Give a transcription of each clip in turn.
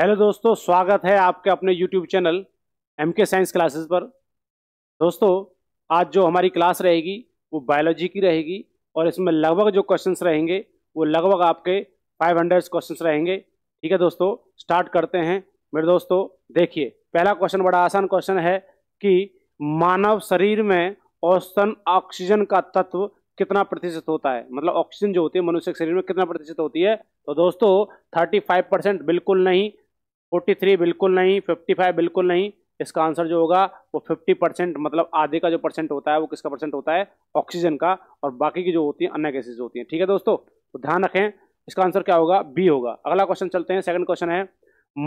hello दोस्तों स्वागत है आपके अपने YouTube channel M K science classes पर दोस्तों आज जो हमारी क्लास रहेगी वो बायोलॉजी की रहेगी और इसमें लगभग जो क्वेश्चंस रहेंगे वो लगभग आपके 500 क्वेश्चन रहेंगे ठीक है दोस्तों स्टार्ट करते हैं मेरे दोस्तों देखिए पहला क्वेश्चन बड़ा आसान क्वेश्चन है कि मानव शरीर में औसतन ऑक्सीजन का तत्व कितना प्रतिशत होता है मतलब ऑक्सीजन जो होती है मनुष्य के शरीर में कितना प्रतिशत होती है तो दोस्तों 35 परसेंट बिल्कुल नहीं फोर्टी थ्री बिल्कुल नहीं फिफ्टी फाइव बिल्कुल नहीं इसका आंसर जो होगा वो फिफ्टी परसेंट मतलब आधे का जो परसेंट होता है वो किसका परसेंट होता है ऑक्सीजन का और बाकी की जो होती है अन्य गैसेज होती हैं ठीक है दोस्तों तो ध्यान रखें इसका आंसर क्या होगा बी होगा अगला क्वेश्चन चलते हैं सेकंड क्वेश्चन है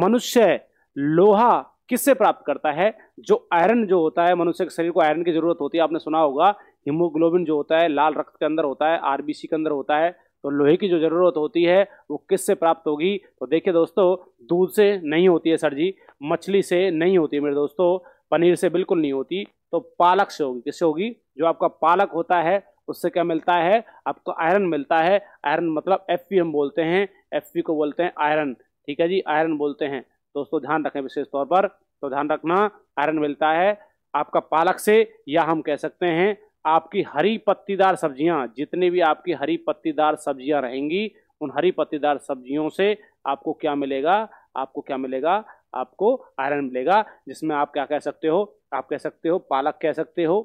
मनुष्य लोहा किससे प्राप्त करता है जो आयरन जो होता है मनुष्य के शरीर को आयरन की जरूरत होती है आपने सुना होगा हीमोग्लोबिन जो होता है लाल रक्त के अंदर होता है आरबीसी के अंदर होता है तो लोहे की जो ज़रूरत होती है वो किस से प्राप्त होगी तो देखिए दोस्तों दूध से नहीं होती है सर जी मछली से नहीं होती मेरे दोस्तों पनीर से बिल्कुल नहीं होती तो पालक से होगी किससे होगी जो आपका पालक होता है उससे क्या मिलता है आपको आयरन मिलता है आयरन मतलब एफ हम बोलते हैं एफ को बोलते हैं आयरन ठीक है जी आयरन बोलते हैं दोस्तों ध्यान रखें विशेष तौर पर तो ध्यान रखना आयरन मिलता है आपका पालक से या हम कह सकते हैं आपकी हरी पत्तीदार सब्जियां जितनी भी आपकी हरी पत्तीदार सब्जियां रहेंगी उन हरी पत्तीदार सब्जियों से आपको क्या मिलेगा आपको क्या मिलेगा आपको आयरन मिलेगा जिसमें आप क्या कह सकते हो आप कह सकते हो पालक कह सकते हो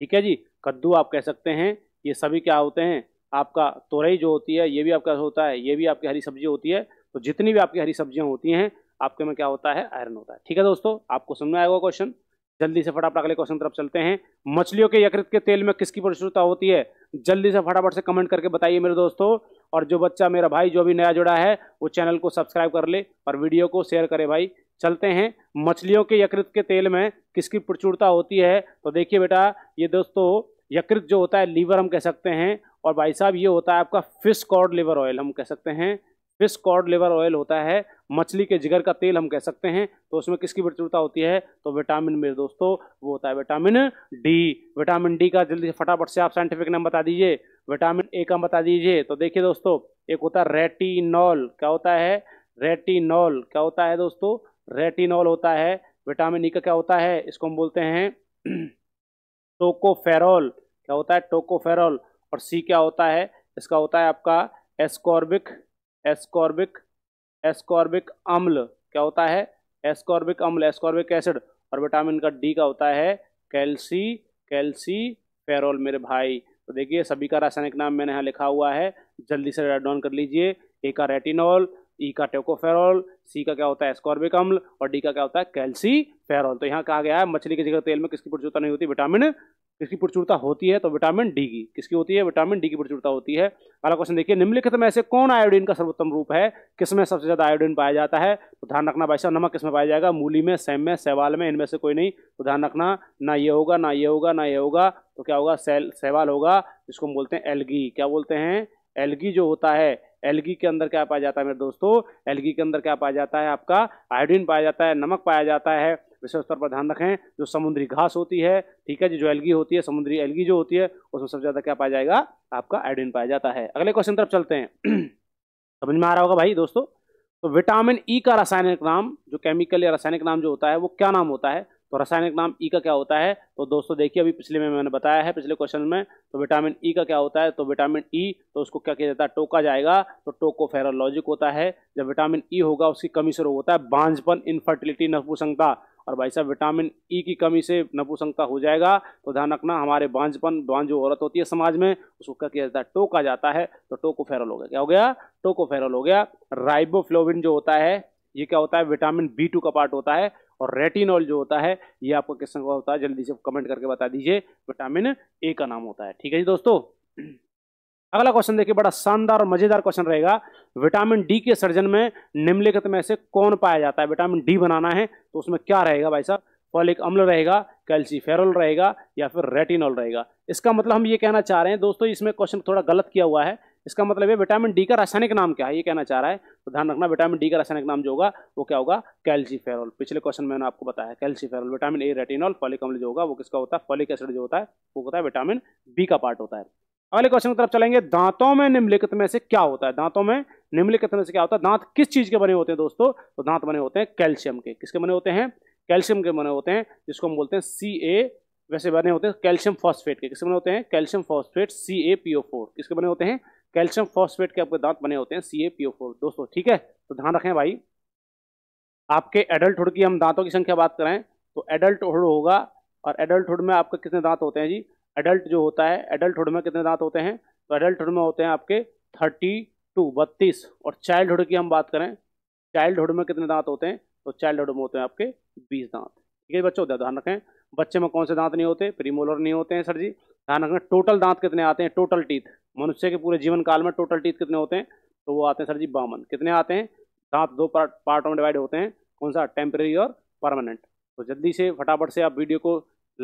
ठीक है जी कद्दू आप कह सकते हैं ये सभी क्या होते हैं आपका तोरई जो होती है ये भी आपका होता है ये भी आपकी हरी सब्जी होती है तो जितनी भी आपकी हरी सब्जियां होती हैं आपके में क्या होता है आयरन होता है ठीक है दोस्तों आपको समझ में आएगा क्वेश्चन जल्दी से फटाफट अगले क्वेश्चन तरफ चलते हैं मछलियों के यकृत के तेल में किसकी प्रशुद्धता होती है जल्दी से फटाफट से कमेंट करके बताइए मेरे दोस्तों और जो बच्चा मेरा भाई जो भी नया जुड़ा है वो चैनल को सब्सक्राइब कर ले और वीडियो को शेयर करे भाई चलते हैं मछलियों के यकृत के तेल में किसकी प्रचुरता होती है तो देखिए बेटा ये दोस्तों यकृत जो होता है लीवर हम कह सकते हैं और भाई साहब ये होता है आपका फिश कॉर्ड लीवर ऑयल हम कह सकते हैं फिश कॉड लिवर ऑयल होता है मछली के जिगर का तेल हम कह सकते हैं तो उसमें किसकी प्रचुरता होती है तो विटामिन मेरे दोस्तों वो होता है विटामिन डी विटामिन डी का जल्दी से फटाफट से आप साइंटिफिक नाम बता दीजिए विटामिन ए का बता दीजिए तो देखिए दोस्तों एक होता है रेटिनॉल क्या होता है रेटिनॉल क्या होता है दोस्तों रेटिनॉल होता है विटामिन ई e का क्या होता है इसको हम बोलते हैं टोकोफेरॉल क्या होता है टोकोफेरॉल और सी क्या होता है इसका होता है आपका एस्कॉर्बिक एस्कॉर्बिक एस्कॉर्बिक अम्ल क्या होता है एस्कॉर्बिक अम्ल एस्कॉर्बिक एसिड और विटामिन का डी का होता है कैल्सी कैल्सी फेरोल मेरे भाई तो देखिए सभी का रासायनिक नाम मैंने यहाँ लिखा हुआ है जल्दी से राइट डाउन कर लीजिए ए का रेटिनॉल ई का टेकोफेरॉल सी का क्या होता है एस्कॉर्बिक अम्ल और डी का क्या होता है कैल्सी फेरॉल तो यहाँ कहा गया है मछली की जगह तेल में किसकी प्रचुरता नहीं होती विटामिन किसकी प्रचुरता होती है तो विटामिन डी की किसकी होती है विटामिन डी की प्रचुरता होती है अगला क्वेश्चन देखिए निम्नलिखित में ऐसे कौन आयोडीन का सर्वोत्तम रूप है किसमें सबसे ज्यादा आयोडीन पाया जाता है तो ध्यान रखना भाई साहब नमक किसमें पाया जाएगा मूली में सेम में सेवाल में इनमें से कोई नहीं तो ध्यान रखना ना ये होगा ना ये होगा ना ये होगा तो क्या होगा सेल सेवाल होगा जिसको हम बोलते हैं एलगी क्या बोलते हैं एलगी जो होता है एलगी के अंदर क्या पाया जाता है मेरे दोस्तों एलगी के अंदर क्या पाया जाता है आपका आयोडीन पाया जाता है नमक पाया जाता है विशेष तौर पर ध्यान रखें जो समुद्री घास होती है ठीक है जी जो एलगी होती है समुद्री एलगी जो होती है उसमें सबसे ज़्यादा क्या पाया जाएगा आपका आयोडीन पाया जाता है अगले क्वेश्चन तरफ चलते हैं समझ में आ रहा होगा भाई दोस्तों तो विटामिन ई e का रासायनिक नाम जो केमिकल या रासायनिक नाम जो होता है वो क्या नाम होता है तो रासायनिक नाम ई e का क्या होता है तो दोस्तों देखिए अभी पिछले में मैंने बताया है पिछले क्वेश्चन में तो विटामिन ई e का क्या होता है तो विटामिन ई e, तो उसको क्या किया जाता है टोका जाएगा तो टोकोफेरोलॉजिक होता है जब विटामिन ई होगा उसकी कमी से रोग होता है बांझपन इनफर्टिलिटी नपुसंगता और भाई साहब विटामिन ई e की कमी से नपुसंगता हो जाएगा तो ध्यान रखना हमारे बांझपन बांझ जो औरत होती है समाज में उसको क्या किया जाता है टोका जाता है तो टोको फेरल हो गया क्या हो गया टोको फेरल हो गया राइबोफ्लोविन जो होता है ये क्या होता है विटामिन बी टू का पार्ट होता है और रेटिनॉल जो होता है ये आपका किस होता है जल्दी से कमेंट करके बता दीजिए विटामिन ए का नाम होता है ठीक है जी दोस्तों अगला क्वेश्चन देखिए बड़ा शानदार और मजेदार क्वेश्चन रहेगा विटामिन डी के सर्जन में निम्नलिखित में से कौन पाया जाता है विटामिन डी बनाना है तो उसमें क्या रहेगा भाई साहब फॉलिक अम्ल रहेगा कैल्सीफेरल रहेगा या फिर रेटिनॉल रहेगा इसका मतलब हम ये कहना चाह रहे हैं दोस्तों इसमें क्वेश्चन थोड़ा गलत किया हुआ है इसका मतलब ये विटामिन डी का रासायनिक नाम क्या है ये कहना चाह रहा है तो ध्यान रखना विटामिन डी का रासायनिक नाम जो होगा वो क्या होगा कैल्सीफेरल पिछले क्वेश्चन में मैंने आपको बताया calciferol vitamin A retinol folic अम्ल जो होगा वो किसका होता है फॉलिक एसिड जो होता है वो होता है विटामिन बी का पार्ट होता है अगले क्वेश्चन की तरफ चलेंगे दांतों में निम्नलिखित में से क्या होता है दांतों में निम्नलिखित में से क्या होता है दांत किस चीज के बने होते हैं दोस्तों तो दांत बने होते हैं कैल्शियम के किसके बने होते हैं कैल्शियम के बने होते हैं जिसको हम बोलते हैं सी ए वैसे बने होते हैं कैल्शियम फॉस्फेट के किसके बने होते हैं calcium phosphate C A P O four किसके बने होते हैं कैल्शियम फॉस्फेट के आपके दांत बने होते हैं सी ए पी ओ फोर दोस्तों ठीक है तो ध्यान रखें भाई आपके एडल्टहुड की हम दांतों की संख्या बात करें तो एडल्टहुड होगा और एडल्टहुड में आपके कितने दांत होते हैं जी एडल्ट जो होता है एडल्टहुड में कितने दांत होते हैं तो एडल्टहुड में होते हैं आपके थर्टी टू बत्तीस और चाइल्डहुड की हम बात करें चाइल्डहुड में कितने दांत होते हैं तो चाइल्डहुड में होते हैं आपके बीस दांत ठीक है बच्चों ध्यान रखें बच्चे में कौन से दांत नहीं होते प्रीमोलर नहीं होते हैं सर जी ध्यान रखना टोटल दांत कितने आते हैं टोटल टीथ मनुष्य के पूरे जीवन काल में टोटल टीथ कितने होते हैं तो वो आते हैं सर जी बावन कितने आते हैं दांत दो पार्ट पार्ट में डिवाइड होते हैं कौन सा टेम्प्रेरी और परमानेंट तो जल्दी से फटाफट से आप वीडियो को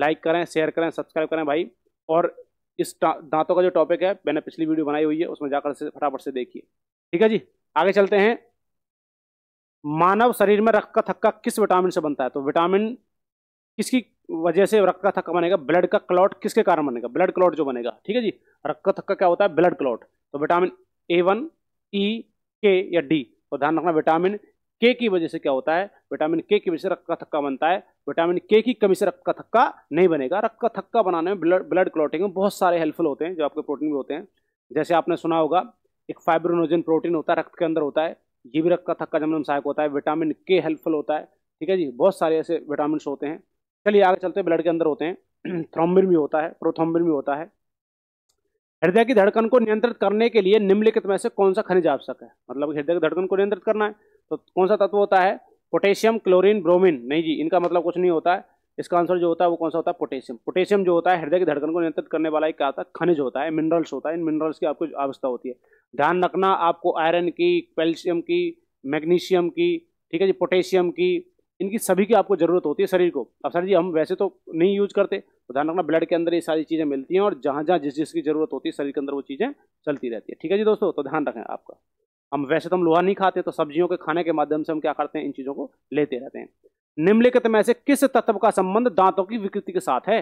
लाइक करें शेयर करें सब्सक्राइब करें भाई और इस दांतों का जो टॉपिक है मैंने पिछली वीडियो बनाई हुई है उसमें जाकर से फटाफट से देखिए ठीक है जी आगे चलते हैं मानव शरीर में रक्त का थक्का किस विटामिन से बनता है तो विटामिन किसकी वजह से रक्त का थक्का बनेगा ब्लड का क्लॉट किसके कारण बनेगा ब्लड क्लॉट जो बनेगा ठीक है जी रक्त का थक्का क्या होता है ब्लड क्लॉट तो vitamin A one E K या डी तो ध्यान रखना विटामिन के की वजह से क्या होता है विटामिन के की वजह से रक्त का थक्का बनता है विटामिन के की कमी से रक्त का थक्का नहीं बनेगा रक्त का थक्का बनाने में ब्लड ब्लड क्लॉटिंग में बहुत सारे हेल्पफुल होते हैं जो आपके प्रोटीन भी होते हैं जैसे आपने सुना होगा एक फाइब्रोनोजन प्रोटीन होता है रक्त के अंदर होता है ये भी रक्त का थक्का जमने में सहायक होता है विटामिन के हेल्पफुल होता है ठीक है जी बहुत सारे ऐसे विटामिन होते हैं चलिए आगे चलते हैं ब्लड के अंदर होते हैं थ्रोम्बिन भी होता है प्रोथ्रोम्बिन भी होता है हृदय की धड़कन को नियंत्रित करने के लिए निम्नलिखित में से कौन सा खनिज आवश्यक है मतलब हृदय की धड़कन को नियंत्रित करना है तो कौन सा तत्व होता है पोटेशियम क्लोरीन ब्रोमीन नहीं जी इनका मतलब कुछ नहीं होता है इसका आंसर जो होता है वो कौन सा होता है पोटेशियम पोटेशियम जो होता है हृदय की धड़कन को नियंत्रित करने वाला एक क्या होता है खनिज होता है मिनरल्स होता है इन मिनरल्स की आपको आवश्यकता होती है ध्यान रखना आपको आयरन की कैल्शियम की मैग्नीशियम की ठीक है जी पोटेशियम की इनकी सभी की आपको ज़रूरत होती है शरीर को अब सर जी हम वैसे तो नहीं यूज करते तो ध्यान रखना ब्लड के अंदर ये सारी चीज़ें मिलती हैं और जहाँ जहाँ जिस जिसकी ज़रूरत होती है शरीर के अंदर वो चीज़ें चलती रहती है ठीक है जी दोस्तों तो ध्यान रखें आपका हम वैसे तो हम लोहा नहीं खाते तो सब्जियों के खाने के माध्यम से हम क्या करते हैं इन चीज़ों को लेते रहते हैं निम्नलिखित में से किस तत्व का संबंध दांतों की विकृति के साथ है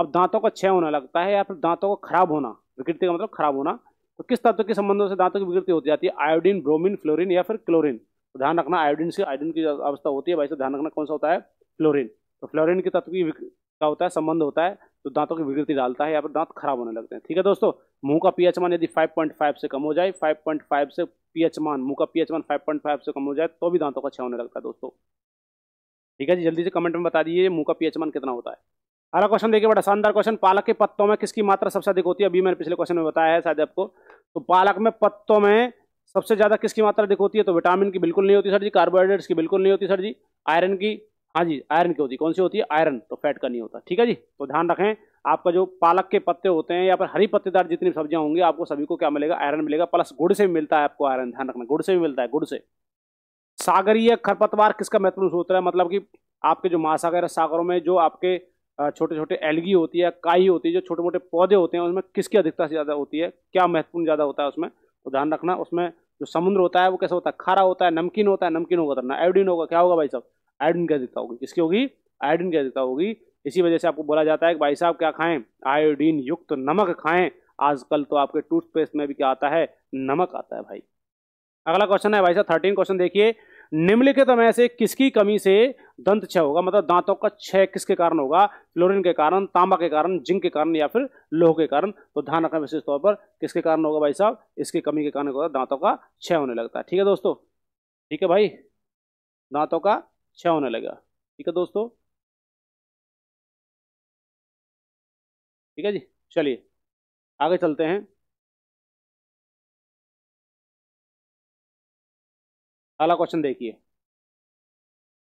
अब दांतों का क्षय होना लगता है या फिर दांतों का खराब होना विकृति का मतलब खराब होना तो किस तत्व के संबंधों से दांतों की विकृति होती जाती है आयोडीन ब्रोमिन फ्लोरिन या फिर क्लोरिन तो ध्यान रखना आयोडीन से आयोडीन की अवस्था होती है वैसे ध्यान रखना कौन सा होता है फ्लोरिन तो फ्लोरिन के तत्व की का होता है संबंध होता है तो दांतों की विकृति डालता है या फिर दांत खराब होने लगते हैं ठीक है दोस्तों मुंह का पीएच मान यदि 5.5 से कम हो जाए 5.5 से पीएच मान मुंह का पीएच मान 5.5 से कम हो जाए तो भी दांतों का क्षय होने लगता है दोस्तों ठीक है जी जल्दी से कमेंट में बता दीजिए मुंह का पीएच मान कितना होता है अगला क्वेश्चन देखिए बड़ा शानदार क्वेश्चन पालक के पत्तों में किसकी मात्रा सबसे अधिक होती है अभी मैंने पिछले क्वेश्चन में बताया है शायद आपको तो पालक में पत्तों में सबसे ज़्यादा किसकी मात्रा अधिक होती है तो विटामिन की बिल्कुल नहीं होती सर जी कार्बोहाइड्रेट्स की बिल्कुल नहीं होती सर जी आयरन की हाँ जी आयरन की होती है कौन सी होती है आयरन तो फैट का नहीं होता ठीक है जी तो ध्यान रखें आपका जो पालक के पत्ते होते हैं या फिर हरी पत्तेदार जितनी सब्जियां होंगी आपको सभी को क्या मिलेगा आयरन मिलेगा प्लस गुड़ से भी मिलता है आपको आयरन ध्यान रखना गुड़ से भी मिलता है गुड़ से सागरीय खरपतवार किसका महत्वपूर्ण सूत्र है मतलब कि आपके जो महासागर है सागरों में जो आपके छोटे छोटे एलगी होती है काई होती है जो छोटे मोटे पौधे होते हैं उसमें किसकी अधिकता से ज़्यादा होती है क्या महत्वपूर्ण ज़्यादा होता है उसमें तो ध्यान रखना उसमें जो समुद्र होता है वो कैसा होता है खारा होता है नमकीन होता है नमकीन होगा ना आयोडीन होगा क्या होगा भाई साहब आयोडिन क्या अधिकता होगी किसकी होगी आयोडिन की अधिकता होगी इसी वजह से आपको बोला जाता है कि भाई साहब क्या खाएं आयोडीन युक्त नमक खाएं आजकल तो आपके टूथपेस्ट में भी क्या आता है नमक आता है भाई अगला क्वेश्चन है भाई साहब थर्टीन क्वेश्चन देखिए निम्नलिखित में से किसकी कमी से दंत क्षय होगा मतलब दांतों का क्षय किसके कारण होगा फ्लोरिन के कारण तांबा के कारण जिंक के कारण या फिर लोह के कारण तो ध्यान रखना विशेष तौर पर किसके कारण होगा भाई साहब इसकी कमी के कारण होगा दांतों का क्षय होने लगता है ठीक है दोस्तों ठीक है भाई दांतों का क्षय होने लगेगा ठीक है दोस्तों ठीक है जी चलिए आगे चलते हैं अगला क्वेश्चन देखिए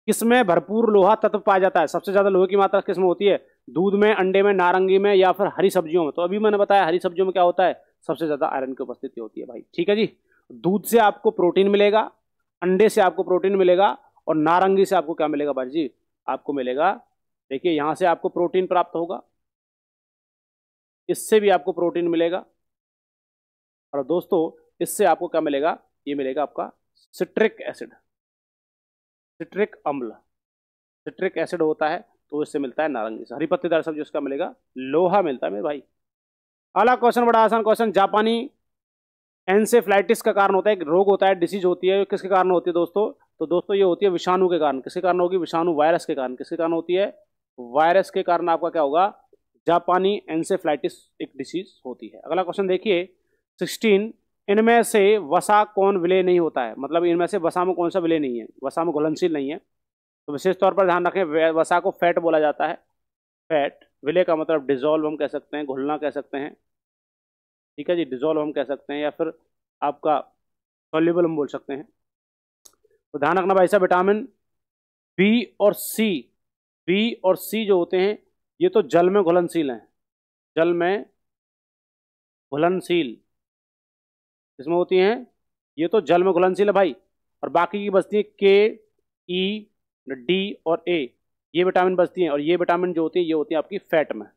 किसमें भरपूर लोहा तत्व पाया जाता है सबसे ज्यादा लोहे की मात्रा किसमें होती है दूध में अंडे में नारंगी में या फिर हरी सब्जियों में तो अभी मैंने बताया हरी सब्जियों में क्या होता है सबसे ज्यादा आयरन की उपस्थिति होती है भाई ठीक है जी दूध से आपको प्रोटीन मिलेगा अंडे से आपको प्रोटीन मिलेगा और नारंगी से आपको क्या मिलेगा भाई जी आपको मिलेगा देखिए यहाँ से आपको प्रोटीन प्राप्त होगा इससे भी आपको प्रोटीन मिलेगा और दोस्तों इससे आपको क्या मिलेगा ये मिलेगा आपका सिट्रिक एसिड सिट्रिक अम्ल सिट्रिक एसिड होता है तो इससे मिलता है नारंगी हरी पत्तेदार सब्जी उसका मिलेगा लोहा मिलता है मेरे भाई अगला क्वेश्चन बड़ा आसान क्वेश्चन जापानी एनसेफ्लाइटिस का कारण होता है एक रोग होता है डिसीज होती है किसके कारण होती है दोस्तों तो दोस्तों ये होती है विषाणु के कारण किसके कारण होगी विषाणु वायरस के कारण किसके कारण होती है वायरस के कारण आपका क्या होगा जापानी एनसेफ्लाइटिस एक डिसीज होती है अगला क्वेश्चन देखिए सिक्सटीन इनमें से वसा कौन विलय नहीं होता है मतलब इनमें से वसा में कौन सा विलय नहीं है वसा में घुलनशील नहीं है तो विशेष तौर पर ध्यान रखें वसा को फैट बोला जाता है फैट विलय का मतलब डिजोल्व हम कह सकते हैं घुलना कह सकते हैं ठीक है जी डिजोल्व हम कह सकते हैं या फिर आपका सोल्यूबल हम बोल सकते हैं तो ध्यान रखना भाई साहब विटामिन बी और सी बी और सी जो होते हैं ये तो जल में घुलनशील हैं जल में घुलनशील इसमें होती हैं ये तो जल में घुलनशील है भाई और बाकी की बचती है के ई डी और ए ये विटामिन बचती हैं और ये विटामिन जो होती है ये होती है आपकी फैट में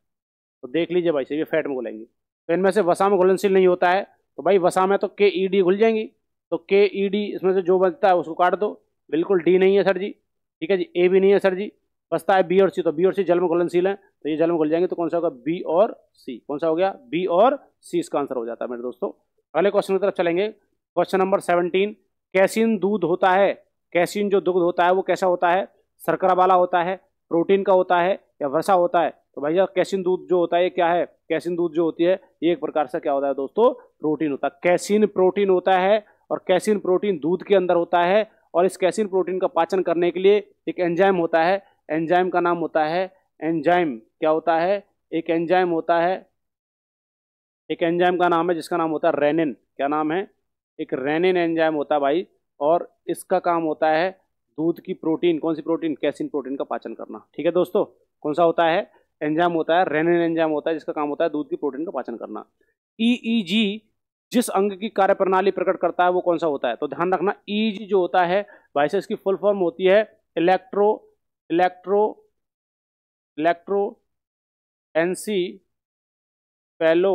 तो देख लीजिए भाई से ये फैट में घुलेंगी तो इनमें से वसा में घुलनशील नहीं होता है तो भाई वसा में तो के ई डी घुल जाएंगी तो के ई डी इसमें से जो बचता है उसको काट दो बिल्कुल डी नहीं है सर जी ठीक है जी ए भी नहीं है सर जी बचता है बी और सी तो बी और सी जल में घुलनशील है तो ये जल में घुल जाएंगे तो कौन सा होगा बी और सी कौन सा हो गया बी और सी इसका आंसर हो जाता है मेरे दोस्तों अगले क्वेश्चन की तरफ चलेंगे क्वेश्चन नंबर सेवनटीन कैसिन दूध होता है कैसिन जो दुग्ध होता है वो कैसा होता है शर्करा वाला होता है प्रोटीन का होता है या वसा होता है तो भैया कैसिन दूध जो होता है ये क्या है कैसिन दूध जो होती है ये एक प्रकार से क्या होता है दोस्तों प्रोटीन होता है कैसिन प्रोटीन होता है और कैसिन प्रोटीन दूध के अंदर होता है और इस कैसिन प्रोटीन का पाचन करने के लिए एक एंजाइम होता है एंजाइम का नाम होता है एंजाइम क्या होता है एक एंजाइम होता है एक एंजाइम का नाम है जिसका नाम होता है रेनिन क्या नाम है एक रेनिन एंजाइम होता है भाई और इसका काम होता है दूध की प्रोटीन कौन सी प्रोटीन कैसिन प्रोटीन का पाचन करना ठीक है दोस्तों कौन सा होता है एंजाइम होता है रेनिन एंजाइम होता है जिसका काम होता है दूध की प्रोटीन का पाचन करना ईईजी e e जिस अंग की कार्यप्रणाली प्रकट करता है वो कौन सा होता है तो ध्यान रखना ईजी e जो होता है भाई से इसकी फुल फॉर्म होती है electro electro electro 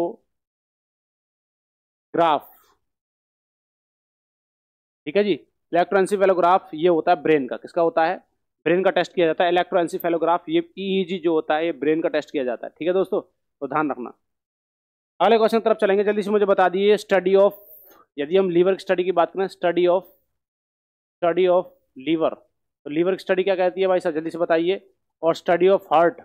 encephalograph ठीक है जी इलेक्ट्रोएंसीफेलोग्राफ ये होता है ब्रेन का किसका होता है ब्रेन का टेस्ट किया जाता है इलेक्ट्रोएंसीफेलोग्राफ ये ईईजी e e जो होता है ये ब्रेन का टेस्ट किया जाता है ठीक है दोस्तों तो ध्यान रखना अगले क्वेश्चन तरफ चलेंगे जल्दी से मुझे बता दिए स्टडी ऑफ यदि हम लीवर की स्टडी की बात करें study of study of liver तो लीवर की स्टडी क्या कहती है भाई साहब जल्दी से बताइए और study of heart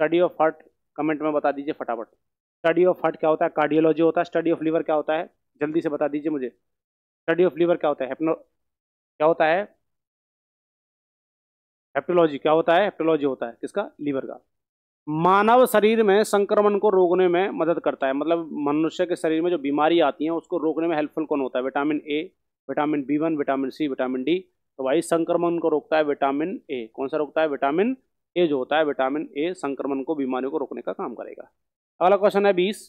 study of heart comment में बता दीजिए फटाफट स्टडी ऑफ हार्ट क्या होता है कार्डियोलॉजी होता है स्टडी ऑफ लीवर क्या होता है जल्दी से बता दीजिए मुझे स्टडी ऑफ लीवर क्या होता है हेप्नो क्या होता है हेप्टोलॉजी क्या होता है हेप्टोलॉजी होता है किसका लीवर का मानव शरीर में संक्रमण को रोकने में मदद करता है मतलब मनुष्य के शरीर में जो बीमारी आती है उसको रोकने में हेल्पफुल कौन होता है vitamin A vitamin B one vitamin C vitamin D तो भाई संक्रमण को रोकता है विटामिन ए कौन सा रोकता है विटामिन ए जो होता है विटामिन ए संक्रमण को बीमारियों को रोकने का काम करेगा अगला क्वेश्चन है बीस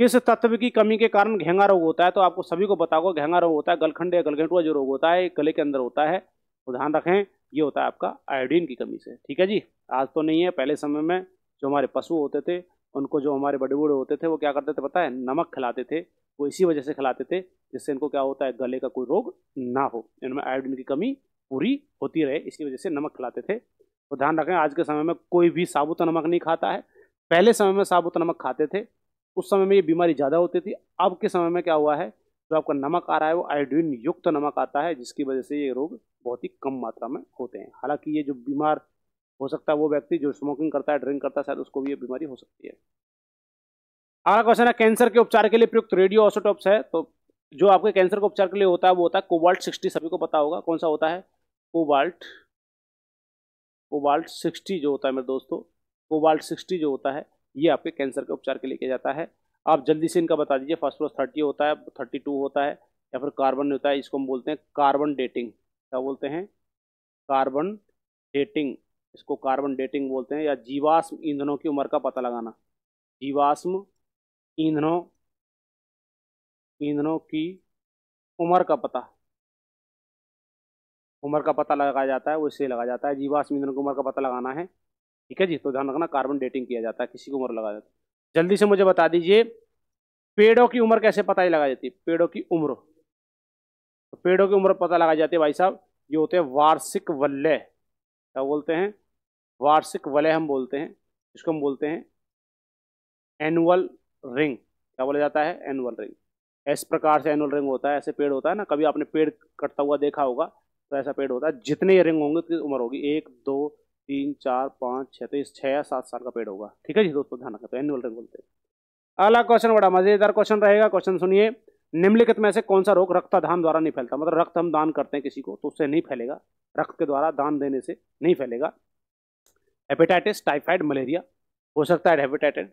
किस तत्व की कमी के कारण घेंगा रोग होता है तो आपको सभी को बताओ घेंगा रोग होता है गलखंड या गलघेंटुआ जो रोग होता है गले के अंदर होता है तो ध्यान रखें ये होता है आपका आयोडीन की कमी से ठीक है जी आज तो नहीं है पहले समय में जो हमारे पशु होते थे उनको जो हमारे बड़े बूढ़े होते थे वो क्या करते थे पता है नमक खिलाते थे वो इसी वजह से खिलाते थे जिससे इनको क्या होता है गले का कोई रोग ना हो इनमें आयोडीन की कमी पूरी होती रहे इसकी वजह से नमक खिलाते थे तो ध्यान रखें आज के समय में कोई भी साबुत नमक नहीं खाता है पहले समय में साबुत नमक खाते थे उस समय में ये बीमारी ज़्यादा होती थी अब के समय में क्या हुआ है जो आपका नमक आ रहा है वो आयोडीन युक्त नमक आता है जिसकी वजह से ये रोग बहुत ही कम मात्रा में होते हैं हालांकि ये जो बीमार हो सकता है वो व्यक्ति जो स्मोकिंग करता है ड्रिंक करता है शायद उसको भी ये बीमारी हो सकती है अगला क्वेश्चन है कैंसर के उपचार के लिए प्रयुक्त रेडियो ऑसोटॉप्स है तो जो आपके कैंसर के उपचार के लिए होता है वो होता है कोबाल्ट सिक्सटी सभी को पता होगा कौन सा होता है कोबाल्ट कोबाल्ट सिक्सटी जो होता है मेरे दोस्तों कोबाल्ट सिक्सटी जो होता है ये आपके कैंसर के उपचार के लिए किया जाता है आप जल्दी से इनका बता दीजिए फर्स्ट फॉस्फोरस थर्टी होता है थर्टी टू होता है या फिर कार्बन होता है इसको हम बोलते हैं कार्बन डेटिंग क्या बोलते हैं कार्बन डेटिंग इसको कार्बन डेटिंग बोलते हैं या जीवाश्म ईंधनों की उम्र का पता लगाना जीवाश्म ईंधनों ईंधनों की उम्र का पता उम्र का पता लगाया जाता है वो इससे लगाया जाता है जीवाश्म ईंधन की उम्र का पता लगाना है ठीक है जी तो ध्यान रखना कार्बन डेटिंग किया जाता है किसी की उम्र लगाया जाता है जल्दी से मुझे बता दीजिए पेड़ों की उम्र कैसे पता ही लगाई जाती है पेड़ों की उम्र तो पेड़ों की उम्र पता लगाई जाती है भाई साहब ये होते हैं वार्षिक वलय क्या बोलते हैं वार्षिक वलय हम बोलते हैं इसको हम बोलते हैं एनुअल रिंग क्या बोला जाता है एनुअल रिंग इस प्रकार से एनुअल रिंग होता है ऐसे पेड़ होता है ना कभी आपने पेड़ कटता हुआ देखा होगा तो ऐसा पेड़ होता है जितने रिंग होंगे उतनी उम्र होगी एक दो तीन चार पाँच छः तो इस छः या सात साल का पेड़ होगा ठीक है जी दोस्तों ध्यान रखना तो एनुअल रिंग बोलते हैं अगला क्वेश्चन बड़ा मजेदार क्वेश्चन रहेगा क्वेश्चन सुनिए निम्नलिखित में से कौन सा रोग दान द्वारा नहीं फैलता मतलब रक्त हम दान करते हैं किसी को तो उससे नहीं फैलेगा रक्त के द्वारा दान देने से नहीं फैलेगा हेपेटाइटिस टाइफाइड मलेरिया हो सकता है हेपेटाइटिस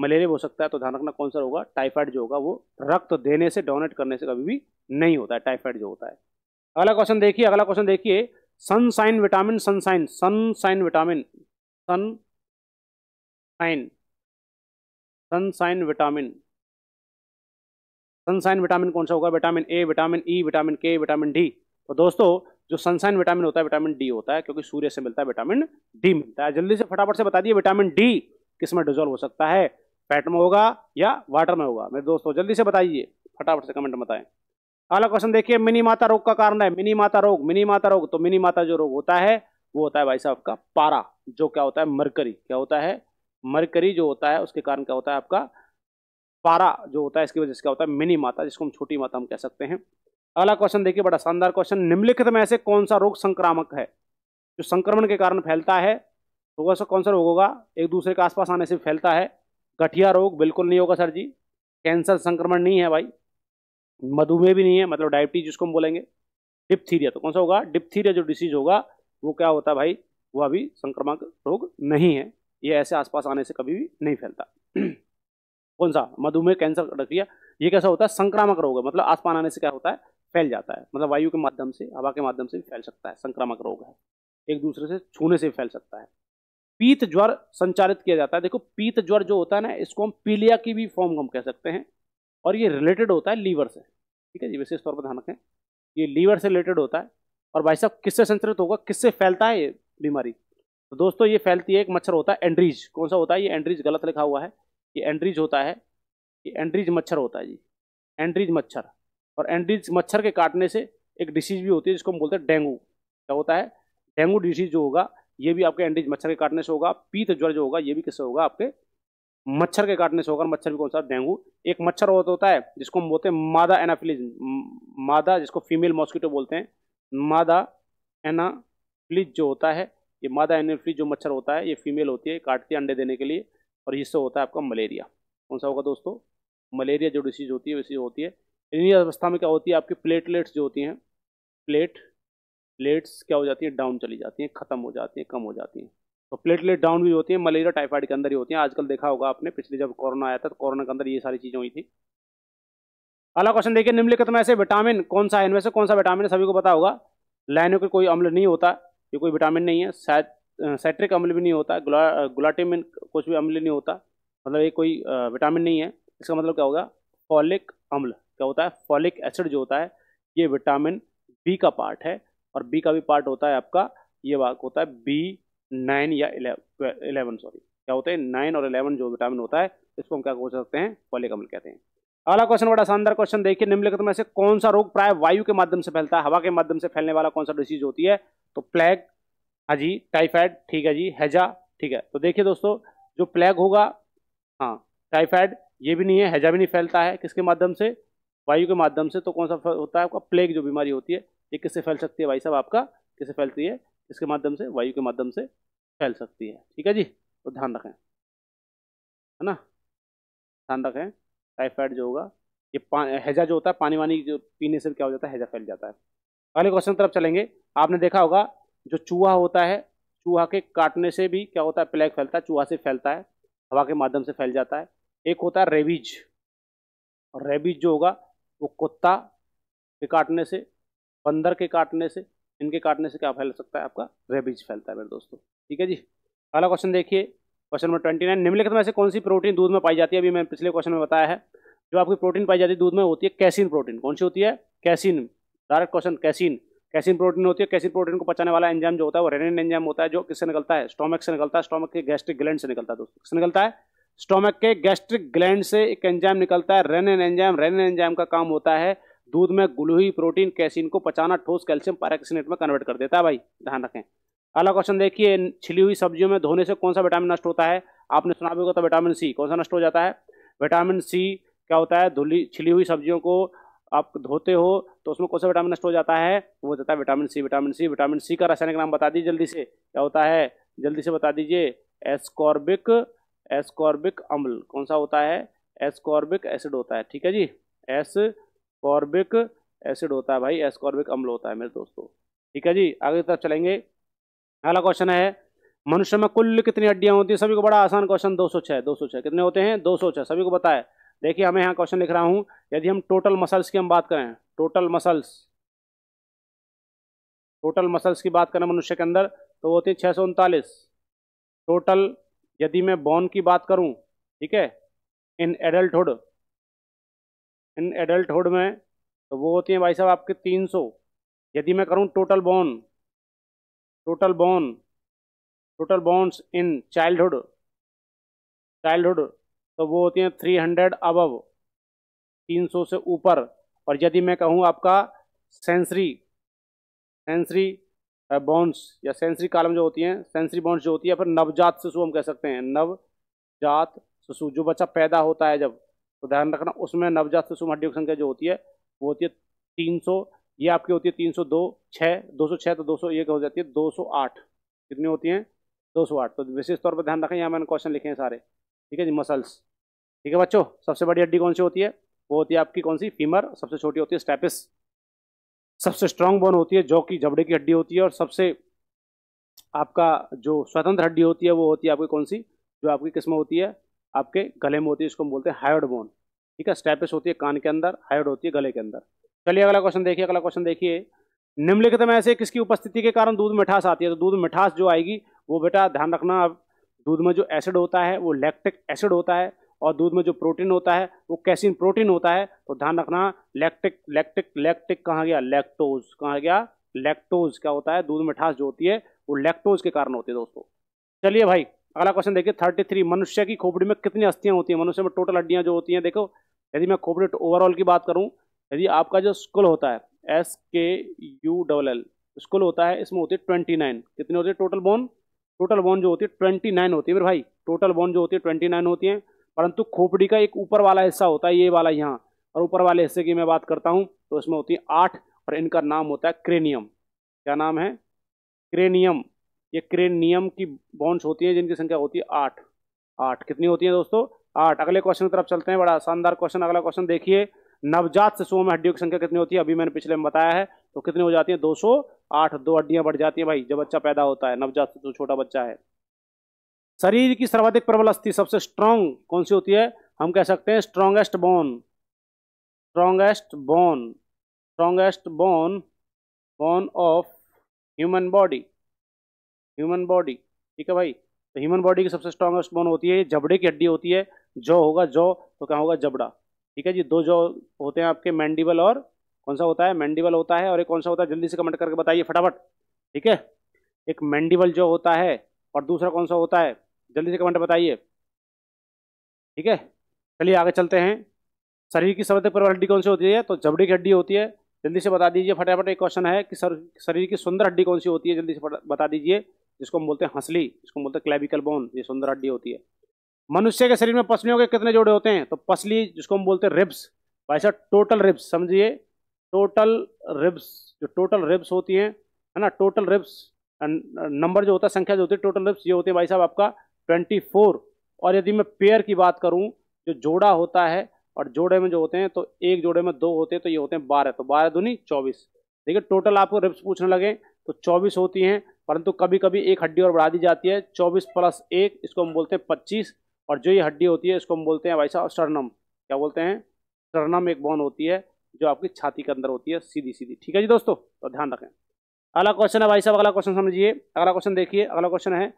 मलेरिया हो सकता है तो ध्यान रखना कौन सा होगा टाइफाइड जो होगा वो रक्त देने से डोनेट करने से कभी भी नहीं होता है टाइफाइड जो होता है अगला क्वेश्चन देखिए अगला क्वेश्चन देखिए sunshine vitamin sunshine sunshine vitamin sun shine sunshine vitamin sunshine vitamin कौन सा होगा vitamin A vitamin E vitamin K vitamin D तो दोस्तों जो सनसाइन विटामिन होता है विटामिन डी होता है क्योंकि सूर्य से मिलता है विटामिन डी मिलता है जल्दी से फटाफट से बता दिए विटामिन डी किस में डिजोल्व हो सकता है फैट में होगा या वाटर में होगा मेरे दोस्तों जल्दी से बताइए फटाफट से कमेंट बताएं अगला क्वेश्चन देखिए मिनी माता रोग का कारण है मिनी माता रोग मिनी माता रोग तो मिनी माता जो रोग होता है वो होता है भाई साहब का पारा जो क्या होता है मरकरी क्या होता है मरकरी जो होता है उसके कारण क्या होता है आपका पारा जो होता है इसकी वजह से क्या होता है मिनी माता जिसको हम छोटी माता हम कह सकते हैं अगला क्वेश्चन देखिए बड़ा शानदार क्वेश्चन निम्नलिखित में ऐसे कौन सा रोग संक्रामक है जो संक्रमण के कारण फैलता है तो वह कौन सा रोग होगा एक दूसरे के आसपास आने से फैलता है गठिया रोग बिल्कुल नहीं होगा सर जी कैंसर संक्रमण नहीं है भाई मधुमेह भी नहीं है मतलब डायबिटीज जिसको हम बोलेंगे डिप्थीरिया तो कौन सा होगा डिप्थीरिया जो डिसीज होगा वो क्या होता है भाई वो अभी संक्रमक रोग नहीं है ये ऐसे आसपास आने से कभी भी नहीं फैलता कौन सा मधुमेह कैंसर रखिया ये कैसा होता है संक्रामक रोग है मतलब आसपास आने से क्या होता है फैल जाता है मतलब वायु के माध्यम से हवा के माध्यम से भी फैल सकता है संक्रामक रोग है एक दूसरे से छूने से भी फैल सकता है पीत ज्वर संचालित किया जाता है देखो पीत ज्वर जो होता है ना इसको हम पीलिया की भी फॉर्म हम कह सकते हैं और ये रिलेटेड होता है लीवर से ठीक है जी विशेष तौर पर ध्यान रखें ये लीवर से रिलेटेड होता है और भाई साहब किससे संचरित होगा किससे फैलता है ये बीमारी तो दोस्तों ये फैलती है एक मच्छर होता है एंड्रीज कौन सा होता है ये एंड्रीज गलत लिखा हुआ है ये एंड्रीज होता है ये एंड्रीज मच्छर होता है जी एंड्रीज मच्छर और एंड्रीज मच्छर के काटने से एक डिसीज भी होती है जिसको हम बोलते हैं डेंगू क्या होता है डेंगू डिसीज जो होगा ये भी आपके एंड्रीज मच्छर के काटने से होगा पीत ज्वर जो होगा ये भी किससे होगा आपके मच्छर के काटने से होकर मच्छर भी कौन सा डेंगू एक मच्छर होता होता है जिसको हम बोलते हैं मादा एनाफिलिज मादा जिसको फीमेल मॉस्किटो बोलते हैं मादा एनाफिलिज जो होता है ये मादा एनाफिलिज जो मच्छर होता है ये फीमेल होती है काटती है अंडे देने के लिए और इससे होता है आपका मलेरिया कौन सा होगा दोस्तों मलेरिया जो डिसीज होती है वैसी होती है इन्हीं अवस्था में क्या होती है आपकी प्लेटलेट्स जो होती हैं प्लेट प्लेट्स क्या हो जाती हैं डाउन चली जाती हैं ख़त्म हो जाती हैं कम हो जाती हैं तो प्लेटलेट डाउन भी होती है मलेरिया टाइफाइड के अंदर ही होती है आजकल देखा होगा आपने पिछले जब कोरोना आया था तो कोरोना के अंदर ये सारी चीज़ें हुई थी अगला क्वेश्चन देखिए निम्नलिखित में से विटामिन कौन सा है इनमें से कौन सा विटामिन सभी को पता होगा लाइनों के कोई अम्ल नहीं होता ये कोई विटामिन नहीं है सेट्रिक अम्ल भी नहीं होता गुला कुछ भी अम्ल नहीं होता मतलब ये कोई विटामिन नहीं है इसका मतलब क्या होगा फॉलिक अम्ल क्या होता है फॉलिक एसिड जो होता है ये विटामिन बी का पार्ट है और बी का भी पार्ट होता है आपका ये वाक होता है बी नाइन या इलेवन सॉरी क्या होते हैं नाइन और इलेवन जो विटामिन होता है इसको हम क्या कह सकते हैं पॉलीकमल कहते हैं अगला क्वेश्चन बड़ा शानदार क्वेश्चन देखिए निम्नलिखित में से कौन सा रोग प्राय वायु के माध्यम से फैलता है हवा के माध्यम से फैलने वाला कौन सा डिसीज होती है तो प्लेग हाँ जी टाइफाइड ठीक है जी हैजा ठीक है तो देखिए दोस्तों जो प्लेग होगा हाँ टाइफाइड ये भी नहीं है हैजा भी नहीं फैलता है किसके माध्यम से वायु के माध्यम से तो कौन सा होता है आपका प्लेग जो बीमारी होती है ये किससे फैल सकती है भाई साहब आपका किससे फैलती है इसके माध्यम से वायु के माध्यम से फैल सकती है ठीक है जी तो ध्यान रखें है ना ध्यान रखें टाइफाइड जो होगा ये हैजा जो होता है पानी वानी जो पीने से क्या हो जाता है हैजा फैल जाता है अगले क्वेश्चन तरफ चलेंगे आपने देखा होगा जो चूहा होता है चूहा के काटने से भी क्या होता है प्लेग फैलता है चूहा से फैलता है हवा के माध्यम से फैल जाता है एक होता है रेबीज और रेबीज जो होगा वो कुत्ता के काटने से बंदर के काटने से इनके काटने से क्या फैल सकता है आपका रेबीज फैलता है मेरे दोस्तों ठीक है जी अगला क्वेश्चन देखिए क्वेश्चन नंबर ट्वेंटी नाइन निम्नलिखित में से कौन सी प्रोटीन दूध में पाई जाती है अभी मैंने पिछले क्वेश्चन में बताया है जो आपकी प्रोटीन पाई जाती है दूध में होती है कैसिन प्रोटीन कौन सी होती है casein direct question casein casein protein होती है कैसिन प्रोटीन को पचाने वाला एंजाम जो होता है वो रेनिन एंजाम होता है जो किससे निकलता है स्टोमक से निकलता है स्टोमक के गैस्ट्रिक ग्लैंड से निकलता है दोस्तों किससे निकलता है स्टोमक के गैस्ट्रिक ग्लैंड से एक एंजाम निकलता है रेनिन एंजाम रेनिन एंजाम का काम होता है दूध में ग्लूही प्रोटीन कैसिन को पचाना ठोस कैल्शियम पैराक्सीनेट में कन्वर्ट कर देता है भाई ध्यान रखें अगला क्वेश्चन देखिए छिली हुई सब्जियों में धोने से कौन सा विटामिन नष्ट होता है आपने सुना भी होगा तो विटामिन सी कौन सा नष्ट हो जाता है विटामिन सी क्या होता है धुली छिली हुई सब्जियों को आप धोते हो तो उसमें कौन सा विटामिन नष्ट हो जाता है वो जाता है vitamin C vitamin C vitamin C का रासायनिक नाम बता दीजिए जल्दी से क्या होता है जल्दी से बता दीजिए एस्कॉर्बिक एस्कॉर्बिक अम्ल कौन सा होता है एस्कॉर्बिक एसिड होता है ठीक है जी एस एस्कॉर्बिक एसिड होता है भाई एस्कॉर्बिक अम्ल होता है मेरे दोस्तों ठीक है जी आगे तरफ चलेंगे अगला क्वेश्चन है मनुष्य में कुल कितनी हड्डियां होती है सभी को बड़ा आसान क्वेश्चन सौ 206 कितने होते हैं दो सभी को बताए देखिए हमें यहाँ क्वेश्चन लिख रहा हूँ यदि हम टोटल मसल्स की हम बात करें टोटल मसल्स टोटल मसल्स की बात करें मनुष्य के अंदर तो होती है छः टोटल यदि मैं बोन की बात करूँ ठीक है इन एडल्टुड इन एडल्टहुड में तो वो होती हैं भाई साहब आपके 300 यदि मैं करूं total bone total bone total bones in childhood childhood तो वो होती हैं 300 हंड्रेड अबव तीन से ऊपर और यदि मैं कहूँ आपका सेंसरी सेंसरी बॉन्स या सेंसरी कालम जो होती हैं सेंसरी बॉन्ड्स जो होती है फिर नवजात शिशु हम कह सकते हैं नवजात शिशु जो बच्चा पैदा होता है जब तो ध्यान रखना उसमें नवजात शिशु हड्डियों की संख्या जो होती है वो होती है तीन सौ ये आपकी होती है तीन सौ दो छः दो सौ छः तो दो सौ एक हो जाती है दो सौ आठ कितनी होती हैं दो सौ आठ तो विशेष तौर पर ध्यान रखें यहाँ मैंने क्वेश्चन लिखे हैं सारे ठीक है जी मसल्स ठीक है बच्चों सबसे बड़ी हड्डी कौन सी होती है वो होती है आपकी कौन सी फीमर सबसे छोटी होती है स्टेपिस सबसे स्ट्रांग बोन होती है जो कि जबड़े की हड्डी होती है और सबसे आपका जो स्वतंत्र हड्डी होती है वो होती है आपकी कौन सी जो आपकी किस्म होती है आपके गले में होती है इसको हम बोलते हैं हायोड बोन ठीक है स्टेपिस होती है कान के अंदर हायोड होती है गले के अंदर चलिए अगला क्वेश्चन देखिए अगला क्वेश्चन देखिए निम्नलिखित में ऐसे किसकी उपस्थिति के कारण दूध मिठास आती है तो दूध मिठास जो आएगी वो बेटा ध्यान रखना अब दूध में जो एसिड होता है वो लैक्टिक एसिड होता है और दूध में जो प्रोटीन होता है वो कैसिन प्रोटीन होता है तो ध्यान रखना लैक्टिक लैक्टिक लैक्टिक कहाँ गया लैक्टोज कहाँ गया लैक्टोज क्या होता है दूध मिठास जो होती है वो लैक्टोज के कारण होती है दोस्तों चलिए भाई अगला क्वेश्चन देखिए थर्टी थ्री मनुष्य की खोपड़ी में कितनी अस्थियाँ होती हैं मनुष्य में टोटल हड्डियाँ जो होती हैं देखो यदि मैं खोपड़ी ओवरऑल की बात करूँ यदि आपका जो स्कूल होता है एस के यू डबल एल स्कुल होता है इसमें होती है ट्वेंटी नाइन कितनी होती है टोटल बोन टोटल बोन जो होती है ट्वेंटी नाइन होती है मेरे भाई टोटल बोन जो होती है ट्वेंटी नाइन होती है परंतु खोपड़ी का एक ऊपर वाला हिस्सा होता है ये वाला यहाँ और ऊपर वाले हिस्से की मैं बात करता हूँ तो इसमें होती है आठ और इनका नाम होता है क्रेनियम क्या नाम है क्रेनियम ये क्रेनियम की बॉन्स होती हैं जिनकी संख्या होती है आठ आठ कितनी होती है दोस्तों आठ अगले क्वेश्चन की तरफ चलते हैं बड़ा शानदार क्वेश्चन अगला क्वेश्चन देखिए नवजात शिशुओं में हड्डियों की संख्या कितनी होती है अभी मैंने पिछले में बताया है तो कितनी हो जाती है 208 दो हड्डियां बढ़ जाती हैं भाई जब बच्चा पैदा होता है नवजात शिशु छोटा बच्चा है शरीर की सर्वाधिक प्रबल अस्थि सबसे स्ट्रांग कौन सी होती है हम कह सकते हैं strongest bone strongest bone strongest bone bone of human body human body ठीक है भाई तो ह्यूमन बॉडी की सबसे स्ट्रांगेस्ट बोन होती है जबड़े की हड्डी होती है जो होगा जो तो क्या होगा जबड़ा ठीक है जी दो जो होते हैं आपके मैंडिबल और कौन सा होता है मैंडिबल होता है और एक कौन सा होता है जल्दी से कमेंट करके बताइए फटाफट ठीक है एक मैंडिबल जो होता है और दूसरा कौन सा होता है जल्दी से कमेंट बताइए ठीक है चलिए आगे चलते हैं शरीर की सर्वाधिक प्रबल हड्डी कौन सी होती है तो जबड़ी की हड्डी होती है जल्दी से बता दीजिए फटाफट एक क्वेश्चन है कि शरीर की सुंदर हड्डी कौन सी होती है जल्दी से बता दीजिए जिसको हम बोलते हैं हंसली जिसको बोलते हैं क्लेबिकल बोन ये सुंदर हड्डी होती है मनुष्य के शरीर में पसलियों के कितने जोड़े होते हैं तो पसली जिसको हम बोलते हैं रिब्स भाई साहब टोटल रिब्स समझिए टोटल रिब्स जो टोटल रिब्स होती हैं है ना टोटल रिब्स नंबर जो होता है संख्या जो होती है टोटल रिब्स ये होती है भाई साहब आपका ट्वेंटी फोर और यदि मैं पेयर की बात करूँ जो जोड़ा होता है और जोड़े में जो होते हैं तो एक जोड़े में दो होते हैं तो ये होते हैं बारह तो बारह दूनी चौबीस देखिए टोटल आपको रिब्स पूछने लगे तो चौबीस होती हैं परंतु कभी कभी एक हड्डी और बढ़ा दी जाती है चौबीस प्लस एक इसको हम बोलते हैं पच्चीस और जो ये हड्डी होती है इसको हम बोलते हैं भाई साहब स्टर्नम क्या बोलते हैं स्टर्नम एक बोन होती है जो आपकी छाती के अंदर होती है सीधी सीधी ठीक है जी दोस्तों तो ध्यान रखें अगला क्वेश्चन है भाई साहब अगला क्वेश्चन समझिए अगला क्वेश्चन देखिए अगला क्वेश्चन है